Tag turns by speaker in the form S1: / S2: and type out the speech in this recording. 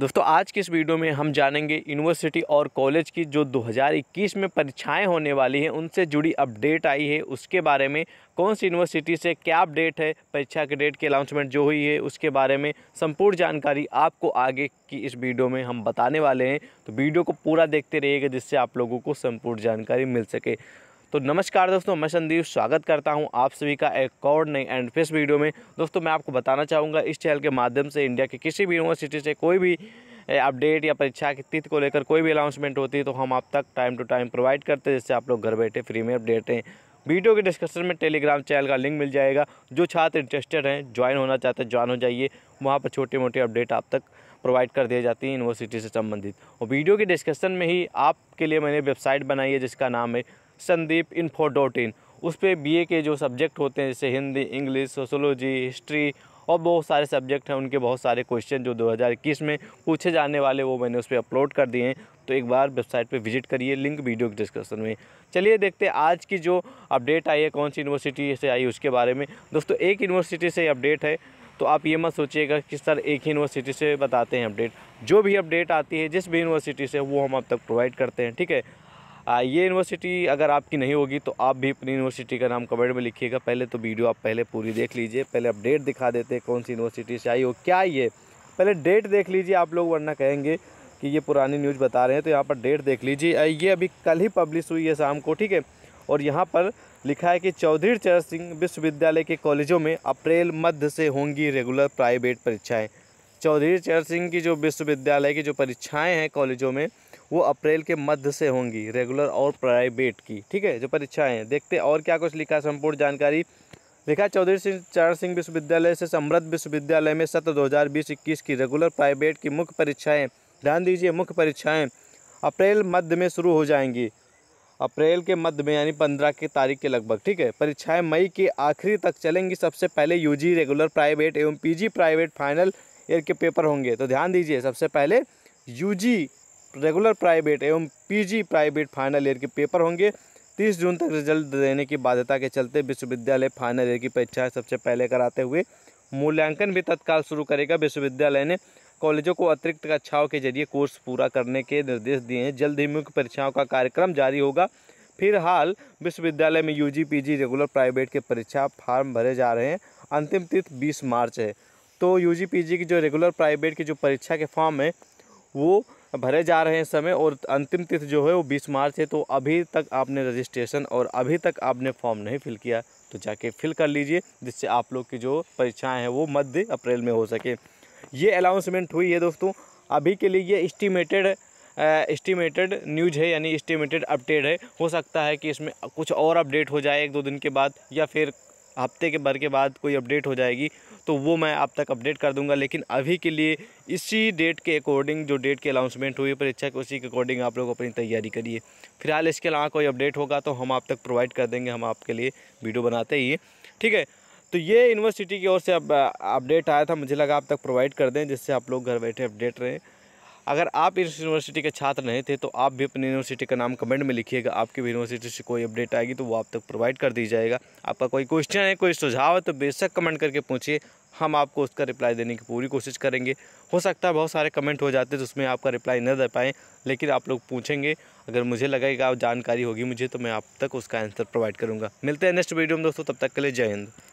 S1: दोस्तों आज के इस वीडियो में हम जानेंगे यूनिवर्सिटी और कॉलेज की जो 2021 में परीक्षाएं होने वाली हैं उनसे जुड़ी अपडेट आई है उसके बारे में कौन सी यूनिवर्सिटी से क्या अपडेट है परीक्षा के डेट की अनाउंसमेंट जो हुई है उसके बारे में संपूर्ण जानकारी आपको आगे की इस वीडियो में हम बताने वाले हैं तो वीडियो को पूरा देखते रहिएगा जिससे आप लोगों को संपूर्ण जानकारी मिल सके तो नमस्कार दोस्तों मैं संदीप स्वागत करता हूं आप सभी का एक और नई एंड फेस वीडियो में दोस्तों मैं आपको बताना चाहूँगा इस चैनल के माध्यम से इंडिया की किसी भी यूनिवर्सिटी से कोई भी अपडेट या परीक्षा की तिथि को लेकर कोई भी अनाउंसमेंट होती है तो हम आप तक टाइम टू टाइम प्रोवाइड करते हैं जिससे आप लोग घर बैठे फ्री में अपडेट हैं वीडियो के डिस्क्रिप्शन में टेलीग्राम चैनल का लिंक मिल जाएगा जो छात्र इंटरेस्टेड हैं ज्वाइन होना चाहते हैं ज्वाइन हो जाइए वहाँ पर छोटे मोटे अपडेट आप तक प्रोवाइड कर दिए जाती हैं यूनिवर्सिटी से संबंधित और वीडियो के डिस्कशन में ही आपके लिए मैंने वेबसाइट बनाई है जिसका नाम है संदीप इन्फो डॉट इन उस पर बी के जो सब्जेक्ट होते हैं जैसे हिंदी इंग्लिश सोशोलॉजी हिस्ट्री और बहुत सारे सब्जेक्ट हैं उनके बहुत सारे क्वेश्चन जो 2021 में पूछे जाने वाले वो मैंने उस पर अपलोड कर दिए हैं तो एक बार वेबसाइट पे विजिट करिए लिंक वीडियो के डिस्क्रिप्शन में चलिए देखते हैं आज की जो अपडेट आई है कौन सी यूनिवर्सिटी से आई उसके बारे में दोस्तों एक यूनिवर्सिटी से अपडेट है तो आप ये मत सोचिएगा कि सर एक ही यूनिवर्सिटी से बताते हैं अपडेट जो भी अपडेट आती है जिस भी यूनिवर्सिटी से वो हम अब तक प्रोवाइड करते हैं ठीक है ये यूनिवर्सिटी अगर आपकी नहीं होगी तो आप भी अपनी यूनिवर्सिटी का नाम कमेंट में लिखिएगा पहले तो वीडियो आप पहले पूरी देख लीजिए पहले आप डेट दिखा देते हैं कौन सी यूनिवर्सिटी से आई हो क्या ये पहले डेट देख लीजिए आप लोग वरना कहेंगे कि ये पुरानी न्यूज़ बता रहे हैं तो यहाँ पर डेट देख लीजिए ये अभी कल ही पब्लिश हुई है शाम को ठीक है और यहाँ पर लिखा है कि चौधरी चरण सिंह विश्वविद्यालय के कॉलेजों में अप्रैल मध्य से होंगी रेगुलर प्राइवेट परीक्षाएँ चौधरी चरण सिंह की जो विश्वविद्यालय की जो परीक्षाएँ हैं कॉलेजों में वो अप्रैल के मध्य से होंगी रेगुलर और प्राइवेट की ठीक है जो परीक्षाएँ हैं देखते और क्या कुछ लिखा संपूर्ण जानकारी लिखा चौधरी सिंह चरण सिंह विश्वविद्यालय से समृद्ध विश्वविद्यालय में सत्र दो 21 की रेगुलर प्राइवेट की मुख्य परीक्षाएँ ध्यान दीजिए मुख्य परीक्षाएँ अप्रैल मध्य में शुरू हो जाएंगी अप्रैल के मध्य में यानी पंद्रह की तारीख के लगभग ठीक है परीक्षाएं मई के आखिरी तक चलेंगी सबसे पहले यूजी रेगुलर प्राइवेट एवं पीजी प्राइवेट फाइनल ईयर के पेपर होंगे तो ध्यान दीजिए सबसे पहले यूजी रेगुलर प्राइवेट एवं पीजी प्राइवेट फाइनल ईयर के पेपर होंगे 30 जून तक रिजल्ट देने की बाध्यता के चलते विश्वविद्यालय फाइनल ईयर की परीक्षाएँ सबसे पहले कराते हुए मूल्यांकन भी तत्काल शुरू करेगा विश्वविद्यालय ने कॉलेजों को अतिरिक्त कक्षाओं के जरिए कोर्स पूरा करने के निर्देश दिए हैं जल्द ही मुख्य परीक्षाओं का कार्यक्रम जारी होगा फिलहाल विश्वविद्यालय में यूजी पीजी रेगुलर प्राइवेट के परीक्षा फार्म भरे जा रहे हैं अंतिम तिथि बीस मार्च है तो यूजी पीजी की जो रेगुलर प्राइवेट की जो परीक्षा के फॉर्म है वो भरे जा रहे हैं समय और अंतिम तिथि जो है वो बीस मार्च है तो अभी तक आपने रजिस्ट्रेशन और अभी तक आपने फॉर्म नहीं फिल किया तो जाके फिल कर लीजिए जिससे आप लोग की जो परीक्षाएँ हैं वो मध्य अप्रैल में हो सके ये अनाउंसमेंट हुई है दोस्तों अभी के लिए ये इस्टीमेटेड इस्टीमेटेड न्यूज है यानी इस्टीमेटेड अपडेट है हो सकता है कि इसमें कुछ और अपडेट हो जाए एक दो दिन के बाद या फिर हफ्ते के भर के बाद कोई अपडेट हो जाएगी तो वो मैं आप तक अपडेट कर दूंगा लेकिन अभी के लिए इसी डेट के अकॉर्डिंग जो डेट की अनाउंसमेंट हुई परीक्षा के उसी के अकॉर्डिंग आप लोग अपनी तैयारी करिए फिलहाल इसके अलावा कोई अपडेट होगा तो हम आप तक प्रोवाइड कर देंगे हम आपके लिए वीडियो बनाते ही ठीक है तो ये यूनिवर्सिटी की ओर से अब अपडेट uh, आया था मुझे लगा आप तक प्रोवाइड कर दें जिससे आप लोग घर बैठे अपडेट रहें अगर आप इस यूनिवर्सिटी के छात्र नहीं थे तो आप भी अपनी यूनिवर्सिटी का नाम कमेंट में लिखिएगा आपकी भी यूनिवर्सिटी से कोई अपडेट आएगी तो वो आप तक प्रोवाइड कर दी जाएगा आपका कोई क्वेश्चन है कोई सुझाव है तो बेशक कमेंट करके पूछिए हम आपको उसका रिप्लाई देने की पूरी कोशिश करेंगे हो सकता है बहुत सारे कमेंट हो जाते हैं तो उसमें आपका रिप्लाई न दे पाएँ लेकिन आप लोग पूछेंगे अगर मुझे लगेगा जानकारी होगी मुझे तो मैं आप तक उसका आंसर प्रोवाइड करूँगा मिलते हैं नेक्स्ट वीडियो में दोस्तों तब तक के लिए जय हिंद